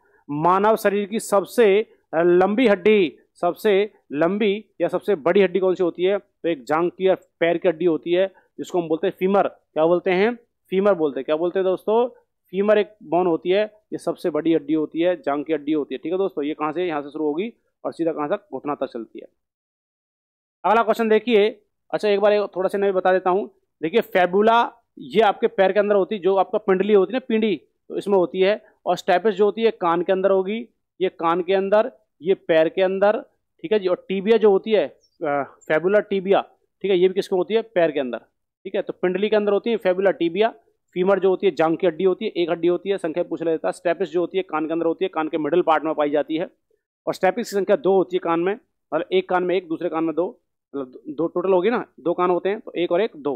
मानव शरीर की सबसे लंबी हड्डी सबसे लंबी या सबसे बड़ी हड्डी कौन सी होती है तो एक जांग की या पैर की हड्डी होती है जिसको हम बोलते हैं फीमर क्या बोलते हैं फीमर बोलते हैं क्या बोलते हैं दोस्तों फीमर एक बोन होती है ये सबसे बड़ी हड्डी होती है जांग की हड्डी होती है ठीक है दोस्तों ये कहाँ से यहाँ से शुरू होगी और सीधा कहाँ तक घुटना तक चलती है अगला क्वेश्चन देखिए अच्छा एक बार एक थोड़ा सा मैं बता देता हूँ देखिए फेबुला ये आपके पैर के अंदर होती है जो आपका पिंडली होती है ना पिंडी तो इसमें होती है और स्टैपिस जो होती है कान के अंदर होगी ये कान के अंदर ये पैर के अंदर ठीक है जी और टीबिया जो होती है फेबुला टीबिया ठीक है ये भी किसमें होती है पैर के अंदर ठीक है तो पिंडली के अंदर होती है फेबुला टीबिया फीमर जो होती है जांग की हड्डी होती है एक हड्डी होती है संख्या पूछ लेता है स्टेपिस जो होती है कान के अंदर होती है कान के मिडिल पार्ट में पाई जाती है और स्टेपिस की संख्या दो होती है कान में मतलब एक कान में एक दूसरे कान में दो मतलब दो टोटल होगी ना दो कान होते हैं तो एक और एक दो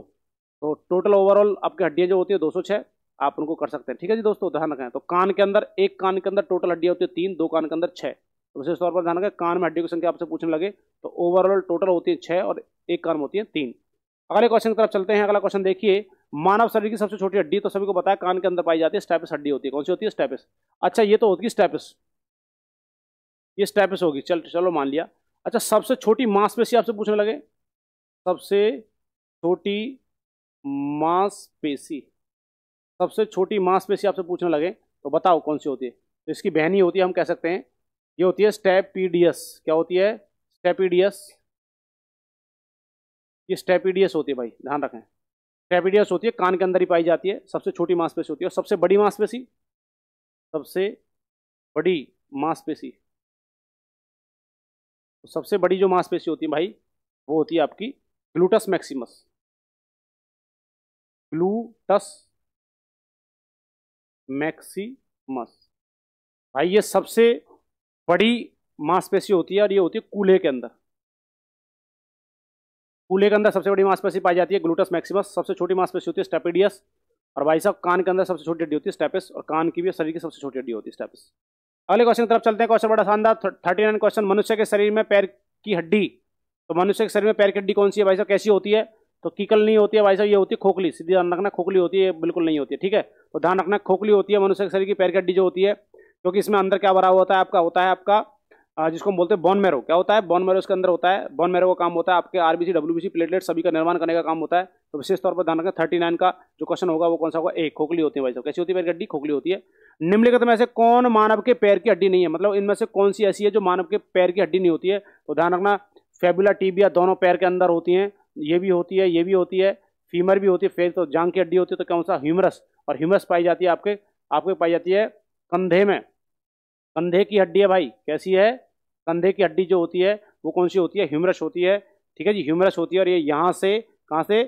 तो टोटल ओवरऑल आपकी हड्डियाँ जो होती है दो आप उनको कर सकते हैं ठीक है जी दोस्तों ध्यान रखें तो कान के अंदर एक कान के अंदर टोटल हड्डियाँ होती है तीन दो कान के अंदर छः तो विशेष तौर पर ध्यान रखें कान में हड्डियों की संख्या आपसे पूछने लगे तो ओवरऑल टोटल होती है छः और एक कान में होती है तीन अगले क्वेश्चन की तरफ चलते हैं अगला क्वेश्चन देखिए मानव शरीर की सबसे छोटी हड्डी तो सभी को बताया कान के अंदर पाई जाती है स्टैपिस हड्डी होती है कौन सी होती है स्टैपिस अच्छा ये तो होती है स्टैपिस ये स्टैपिस होगी चल चलो मान लिया अच्छा सबसे छोटी मांसपेशी आपसे पूछने लगे सबसे छोटी मांसपेशी सबसे छोटी मांसपेशी आपसे पूछने लगे तो बताओ कौन सी होती है तो इसकी बहनी होती है हम कह सकते हैं ये होती है स्टेपीडियस क्या होती है स्टेपीडियस ये स्टेपीडियस होती है भाई ध्यान रखें ट्रेपिडियस होती है कान के अंदर ही पाई जाती है सबसे छोटी मांसपेशी होती है और सबसे बड़ी मांसपेशी सबसे बड़ी मांसपेशी तो सबसे बड़ी जो मांसपेशी होती है भाई वो होती है आपकी ग्लूटस मैक्सिमस ग्लूटस मैक्सिमस भाई ये सबसे बड़ी मांसपेशी होती है और ये होती है कूल्हे के अंदर कूल्हे के अंदर सबसे बड़ी मांसपेशी पाई जाती है ग्लूटस मैक्सिमस सबसे छोटी मांसपेशी होती है स्टेपिडियस और भाई साहब कान के अंदर सबसे छोटी हड्डी होती है स्टेपिस और कान की भी शरीर की सबसे छोटी हड्डी होती है स्टेपिस अगले क्वेश्चन की तरफ चलते हैं क्वेश्चन बड़ा शानदार थर्टी नाइन क्वेश्चन मनुष्य के शरीर में पैर की हड्डी तो मनुष्य के शरीर में पैर की हड्डी कौन सी है भाई साहब कैसी होती है तो कीकल नहीं होती है भाई साहब ये होती है खोखली सीधी ध्यान रखना खोखली होती है बिल्कुल नहीं होती है ठीक है तो ध्यान रखना खोखली होती है मनुष्य के शरीर की पैर की हड्डी जो होती है क्योंकि इसमें अंदर क्या भरा होता है आपका होता है आपका जिसको हम बोलते हैं बॉन मैरो क्या होता है बॉन मैरो इसके अंदर होता है बॉन मैरो का काम होता है आपके आरबीसी डब्ल्यूबीसी प्लेटलेट सभी का निर्माण करने का काम होता है तो विशेष तौर पर ध्यान रखें थर्टी नाइन का जो क्वेश्चन होगा वो कौन सा होगा एक खोखली होती है भाई साहब कैसी होती है पैर की हड्डी खोखली होती है निम्नलिखित में से कौन मानव के पैर की हड्डी नहीं है मतलब इनमें से कौन सी ऐसी है जो मानव के पैर की हड्डी नहीं होती है तो ध्यान रखना फेबुला टीबिया दोनों पैर के अंदर होती हैं ये भी होती है ये भी होती है फीमर भी होती है फेस तो जांग की हड्डी होती है तो कौन सा ह्यूमरस और ह्यूमरस पाई जाती है आपके आपके पाई जाती है कंधे में कंधे की हड्डी है भाई कैसी है कंधे की हड्डी जो होती है वो कौन सी होती है ह्यूमरस होती है ठीक है जी ह्यूमरस होती है और ये यहाँ से कहाँ से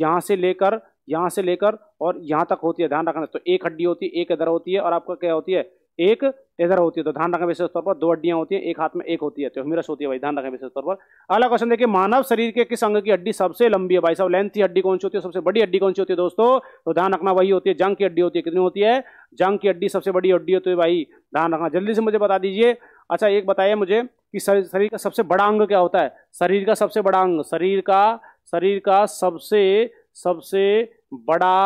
यहाँ से लेकर यहाँ से लेकर और यहाँ तक होती है ध्यान रखना तो एक हड्डी होती है एक इधर होती है और आपका क्या होती है एक इधर होती है तो ध्यान रखें विशेष तौर पर दो हड्डियां होती हैं एक हाथ में एक होती है तो ह्यूमरस होती है भाई ध्यान रखें विशेष तौर पर अगला क्वेश्चन देखिए मानव शरीर के किस अंग की हड्डी सबसे लंबी है भाई साहब लेंथ की हड्डी कौन सी होती है सबसे बड़ी हड्डी कौन सी होती है दोस्तों तो ध्यान रखना वही होती है जंग की हड्डी होती है कितनी होती है जंग की हड्डी सबसे बड़ी हड्डी होती है भाई ध्यान रखना जल्दी से मुझे बता दीजिए अच्छा एक बताइए मुझे कि शरीर का सबसे बड़ा अंग क्या होता है शरीर का सबसे बड़ा अंग शरीर का शरीर का सबसे सबसे बड़ा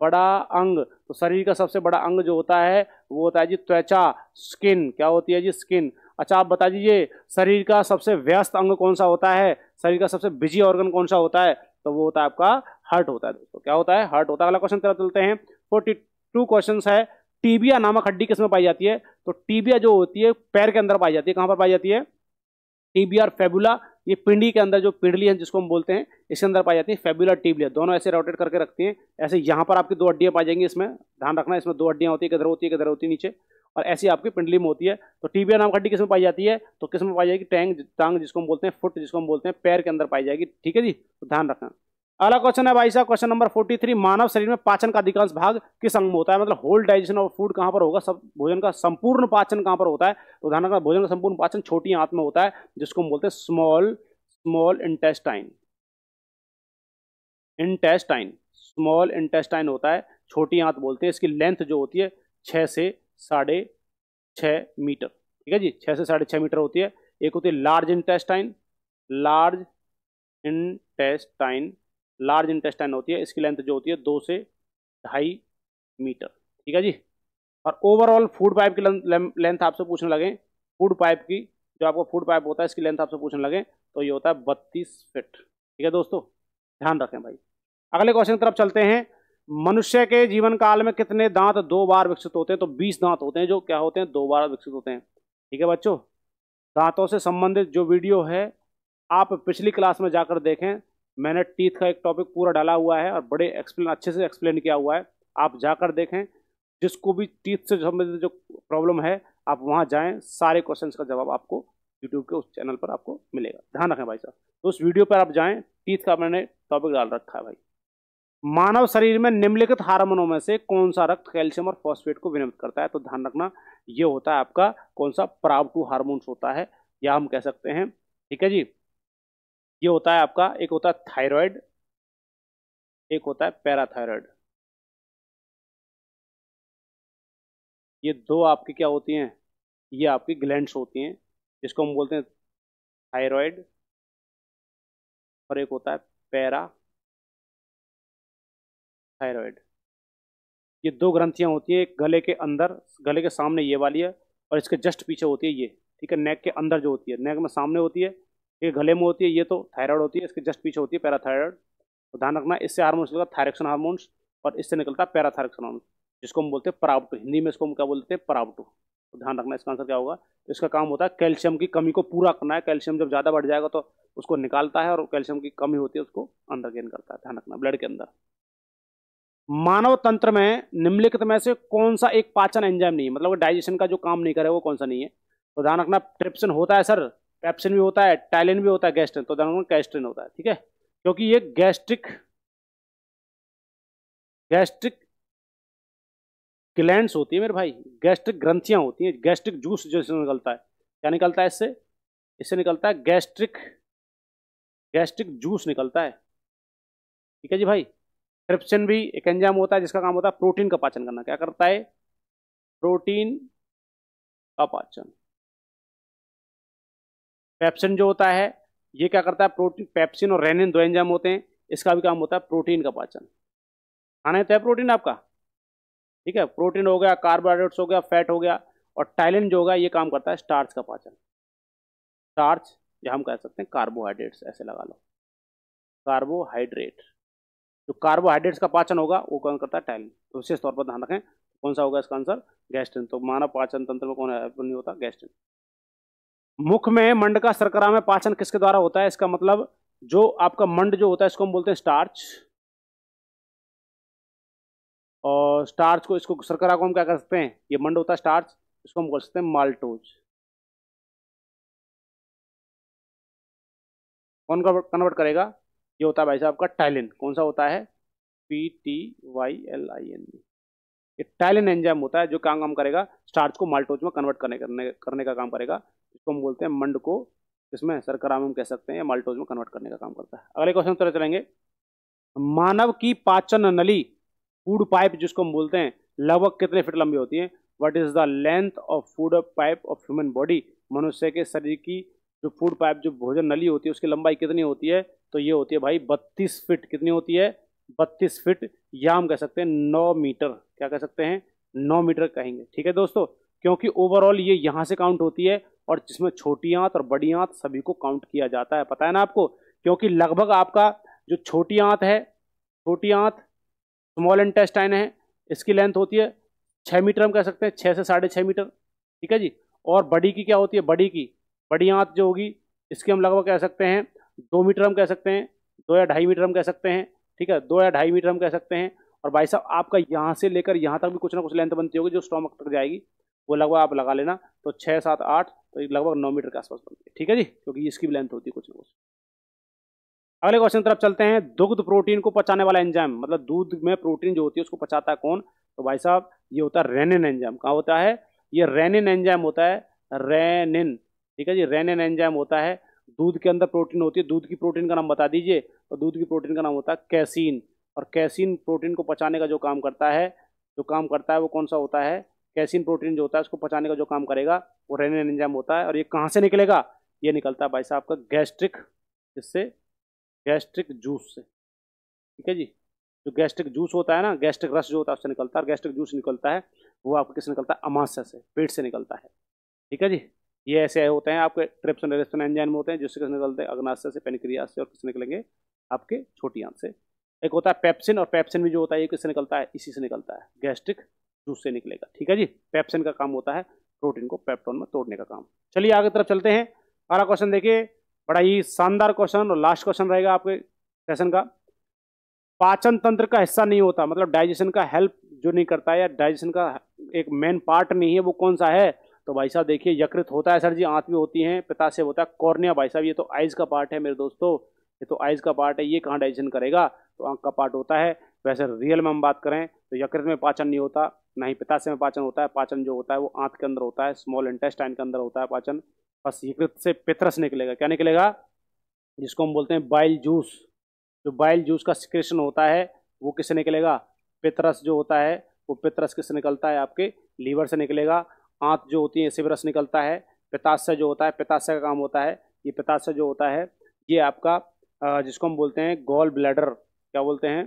बड़ा अंग तो शरीर का सबसे बड़ा अंग जो होता है वो होता है जी त्वचा स्किन क्या होती है जी स्किन अच्छा आप बता दीजिए शरीर का सबसे व्यस्त अंग कौन सा होता है शरीर का सबसे बिजी ऑर्गन कौन सा होता है तो वो होता है आपका हार्ट होता है दोस्तों क्या होता है हार्ट होता है अगला क्वेश्चन तरफ चलते हैं फोर्टी टू क्वेश्चन है टीबिया नामक हड्डी किसमें पाई जाती है तो टीबिया जो होती है पैर के अंदर पाई जाती है कहाँ पर पाई जाती है टीबिया और फेबुला ये पिंडी के अंदर जो पिंडली है जिसको हम बोलते हैं इसके अंदर पाई जाती है फेबुलर टीबलिया दोनों ऐसे रोटेट करके रखती हैं ऐसे यहाँ पर आपकी दो हड्डियाँ पाई जाएंगी इसमें ध्यान रखना इसमें दो हड्डियाँ होती है किधर होती है किधर होती है नीचे और ऐसी आपकी पिंडली में होती है तो टीबिया नाम हड्डी किस में पाई जाती है तो किस में पाई जाएगी टैंग टांग जिसको हम बोलते हैं फुट जिसको हम बोलते हैं पैर के अंदर पाई जाएगी ठीक है जी तो ध्यान रखना अगला क्वेश्चन है भाई साहब क्वेश्चन नंबर 43 मानव शरीर में पाचन का अधिकांश भाग किस अंग में होता है मतलब होल डाइजेशन ऑफ फूड कहां पर होगा सब भोजन का संपूर्ण पाचन कहाँ पर होता है तो उदाहरण का भोजन का संपूर्ण पाचन छोटी आंत में होता है जिसको हम बोलते हैं small small intestine intestine small intestine होता है छोटी आंत बोलते हैं इसकी लेंथ जो होती है छः से साढ़े छः मीटर ठीक है जी छः से साढ़े छः मीटर होती है एक होती है large intestine large intestine large intestine होती है इसकी लेंथ जो होती है दो से ढाई मीटर ठीक है जी और ओवरऑल फूड पाइप की लेंथ आपसे पूछने लगे फूड पाइप की जो आपको फूड पाइप होता है इसकी लेंथ आपसे पूछने लगे तो ये होता है बत्तीस फिट ठीक है दोस्तों ध्यान रखें भाई अगले क्वेश्चन की तरफ चलते हैं मनुष्य के जीवन काल में कितने दांत दो बार विकसित होते हैं तो बीस दांत होते हैं जो क्या होते हैं दो बार विकसित होते हैं ठीक है बच्चों दांतों से संबंधित जो वीडियो है आप पिछली क्लास में जाकर देखें मैंने टीथ का एक टॉपिक पूरा डाला हुआ है और बड़े एक्सप्लेन अच्छे से एक्सप्लेन किया हुआ है आप जाकर देखें जिसको भी टीथ से संबंधित जो प्रॉब्लम है आप वहाँ जाएँ सारे क्वेश्चन का जवाब आपको यूट्यूब के उस चैनल पर आपको मिलेगा ध्यान रखें भाई साहब तो उस वीडियो पर आप जाएँ टीथ का मैंने टॉपिक डाल रखा है भाई मानव शरीर में निम्नलिखित हार्मोनों में से कौन सा रक्त कैल्शियम और फॉस्फेट को विनियमित करता है तो ध्यान रखना ये होता है आपका कौन सा प्राव टू हार्मोन्स होता है या हम कह सकते हैं ठीक है जी ये होता है आपका एक होता है थायराइड एक होता है पैराथायराइड ये दो आपकी क्या होती हैं ये आपकी ग्लैंड्स होती हैं जिसको हम बोलते हैं थायराइड और एक होता है पैरा थायराइड ये दो ग्रंथियां होती हैं एक गले के अंदर गले के सामने ये वाली है और इसके जस्ट पीछे होती है ये ठीक है नेक के अंदर जो होती है नेक में सामने होती है ये गले में होती है ये तो थायराइड होती है इसके जस्ट पीछे होती है पैराथायराइड तो ध्यान रखना इससे हार्मोन्स निकलता थायरेक्सन हार्मोन्स और इससे निकलता है पैराथायरेक्सन हार्मोन्स जिसको हम बोलते हैं परावटू हिंदी में इसको हम क्या बोलते हैं परावटू तो ध्यान रखना इसका आंसर क्या होगा तो इसका काम होता है कैल्शियम की कमी को पूरा करना है कैल्शियम जब ज़्यादा बढ़ जाएगा तो उसको निकालता है और कैल्शियम की कमी होती है उसको अंदर गेन करता है ध्यान रखना ब्लड के अंदर मानव तंत्र में निम्नलिखित में से कौन सा एक पाचन एंजाइम नहीं है मतलब डाइजेशन का जो काम नहीं करे वो कौन सा नहीं है तो ध्यान रखना ट्रिप्सन होता है सर पेप्सिन भी होता है टाइलिन भी होता है गैस्ट्रिन तो दानोन गैस्ट्रिन होता है ठीक है क्योंकि ये गैस्ट्रिक गैस्ट्रिक ग्लैंड होती है मेरे भाई गैस्ट्रिक ग्रंथियां होती हैं गैस्ट्रिक जूस जो इससे निकलता है क्या निकलता है इससे इससे निकलता है गैस्ट्रिक गैस्ट्रिक जूस निकलता है ठीक है जी भाई ट्रिप्सिन भी एक एंजाम होता है जिसका काम होता है प्रोटीन का पाचन करना क्या करता है प्रोटीन का पाचन पैप्सिन जो होता है ये क्या करता है प्रोटीन पैप्सिन और रेनिन दो एंजाम होते हैं इसका भी काम होता है प्रोटीन का पाचन खाना तो है प्रोटीन आपका ठीक है प्रोटीन हो गया कार्बोहाइड्रेट्स हो गया फैट हो गया और टाइलिन जो होगा ये काम करता है स्टार्च का पाचन स्टार्च या हम कह सकते हैं कार्बोहाइड्रेट्स ऐसे लगा लो कार्बोहाइड्रेट जो कार्बोहाइड्रेट्स का पाचन होगा वो कौन करता है टाइलिन तो विशेष तौर पर ध्यान रखें कौन सा होगा इसका आंसर गैस्ट्रिन तो मानव पाचन तंत्र में कौन है नहीं होता गैस्ट्रिन मुख में मंड का सरकरा में पाचन किसके द्वारा होता है इसका मतलब जो आपका मंड जो होता है इसको हम बोलते हैं स्टार्च और स्टार्च को इसको सरकरा को हम क्या कर सकते हैं ये मंड होता है स्टार्च इसको हम बोल सकते हैं माल्टोज कौन कन्वर्ट करेगा ये होता है भाई साहब आपका टाइलिन कौन सा होता है P T Y L I N ptyalin enzyme होता है जो काम काम करेगा स्टार्च को माल्टोज में कन्वर्ट करने करने करने का काम करेगा इसको हम बोलते हैं मंड को इसमें सरकरा में हम कह सकते हैं माल्टोज में कन्वर्ट करने का काम करता है अगले क्वेश्चन तरह चलेंगे मानव की पाचन नली फूड पाइप जिसको हम बोलते हैं लगभग कितने फीट लंबी होती है what is the length of food pipe of human body मनुष्य के शरीर की जो फूड पाइप जो भोजन नली होती है उसकी लंबाई कितनी होती है तो ये होती है भाई बत्तीस फिट कितनी होती है बत्तीस फिट या हम कह सकते हैं नौ मीटर क्या कह सकते हैं नौ मीटर कहेंगे ठीक है दोस्तों क्योंकि ओवरऑल ये यहाँ से काउंट होती है और जिसमें छोटी आंत और बड़ी आंत सभी को काउंट किया जाता है पता है ना आपको क्योंकि लगभग आपका जो छोटी आंत है छोटी आंत स्मॉल इंटेस्टाइन है इसकी लेंथ होती है छः मीटर हम कह सकते हैं छः से साढ़े छः मीटर ठीक है जी और बड़ी की क्या होती है बड़ी की बड़ी आंत जो होगी इसकी हम लगभग कह सकते हैं दो मीटर हम कह सकते हैं दो या ढाई मीटर हम कह सकते हैं ठीक है दो या ढाई मीटर हम कह सकते हैं और भाई साहब आपका यहाँ से लेकर यहाँ तक भी कुछ ना कुछ लेंथ बनती होगी जो स्टॉमक तक जाएगी वो लगभग आप लगा लेना तो छः सात आठ तो लगभग नौ मीटर के आसपास बनती है ठीक है जी क्योंकि इसकी भी लेंथ होती है कुछ ना कुछ अगले क्वेश्चन तरफ चलते हैं दुग्ध प्रोटीन को पचाने वाला एंजाइम मतलब दूध में प्रोटीन जो होती है उसको पचाता है कौन तो भाई साहब ये होता है रेनिन एंजाइम कहाँ होता है ये रेनिन एंजाइम होता है रेनिन ठीक है जी रेनिन एंजाइम होता है दूध के अंदर प्रोटीन होती है दूध की प्रोटीन का नाम बता दीजिए और दूध की प्रोटीन का नाम होता है कैसीन और कैसिन प्रोटीन को पचाने का जो काम करता है जो काम करता है वो कौन सा होता है कैसिन प्रोटीन जो होता है उसको पचाने का जो काम करेगा वो रेनिन एंजाइम होता है और ये कहाँ से निकलेगा ये निकलता है भाई साहब का गैस्ट्रिक इससे गैस्ट्रिक जूस से ठीक है जी जो गैस्ट्रिक जूस होता है ना गैस्ट्रिक रस जो होता है उससे निकलता है और गैस्ट्रिक जूस निकलता है वो आपका किससे निकलता है अमाशा से पेट से निकलता है ठीक है जी ये ऐसे होते हैं आपके ट्रिप्सन रेस्टन एंजाइम होते हैं जिससे किस निकलते हैं अग्नाशय से पेनिक्रिया से और किस निकलेंगे आपके छोटी आंत से एक होता है पेप्सिन और पेप्सिन भी जो होता है ये किससे निकलता है इसी से निकलता है गैस्ट्रिक जूस से निकलेगा ठीक है जी पेप्सिन का काम होता है प्रोटीन को पेप्टोन में तोड़ने का काम चलिए आगे तरफ चलते हैं अगला क्वेश्चन देखिए बड़ा ही शानदार क्वेश्चन और लास्ट क्वेश्चन रहेगा आपके सेशन का पाचन तंत्र का हिस्सा नहीं होता मतलब डाइजेशन का हेल्प जो नहीं करता है या डाइजेशन का एक मेन पार्ट नहीं है वो कौन सा है तो भाई साहब देखिए यकृत होता है सर जी आंत में होती है से होता है कॉर्निया भाई साहब ये तो आइज का पार्ट है मेरे दोस्तों ये तो आइज का पार्ट है ये कहाँ डाइजेशन करेगा तो आंख का पार्ट होता है वैसे रियल में हम बात करें तो यकृत में पाचन नहीं होता ना ही पिताशय में पाचन होता है पाचन जो होता है वो आंत के अंदर होता है स्मॉल इंटेस्टाइन के अंदर होता है पाचन बस यकृत से पितरस निकलेगा क्या निकलेगा जिसको हम बोलते हैं बाइल जूस जो बाइल जूस का सिक्रेशन होता है वो किससे निकलेगा पितरस जो होता है वो पितरस किससे निकलता है आपके लीवर से निकलेगा आंत जो होती है सिवरस निकलता है पिताशय जो होता है पिताशय का काम होता है ये पिताशय जो होता है ये आपका जिसको हम बोलते हैं गोल ब्लैडर क्या बोलते हैं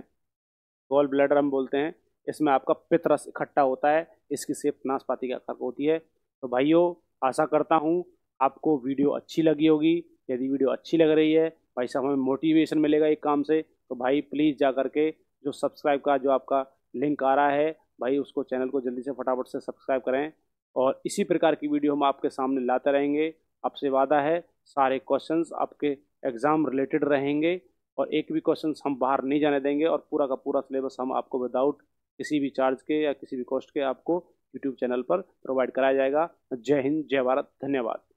गोल ब्लडर हम बोलते हैं इसमें आपका पितरस इकट्ठा होता है इसकी सेप नाशपाती के आकार होती है तो भाइयों आशा करता हूँ आपको वीडियो अच्छी लगी होगी यदि वीडियो अच्छी लग रही है भाई साहब हमें मोटिवेशन मिलेगा एक काम से तो भाई प्लीज़ जा करके जो सब्सक्राइब का जो आपका लिंक आ रहा है भाई उसको चैनल को जल्दी से फटाफट से सब्सक्राइब करें और इसी प्रकार की वीडियो हम आपके सामने लाते रहेंगे आपसे वादा है सारे क्वेश्चंस आपके एग्ज़ाम रिलेटेड रहेंगे और एक भी क्वेश्चन हम बाहर नहीं जाने देंगे और पूरा का पूरा सिलेबस हम आपको विदाउट किसी भी चार्ज के या किसी भी कॉस्ट के आपको यूट्यूब चैनल पर प्रोवाइड कराया जाएगा जय हिंद जय भारत धन्यवाद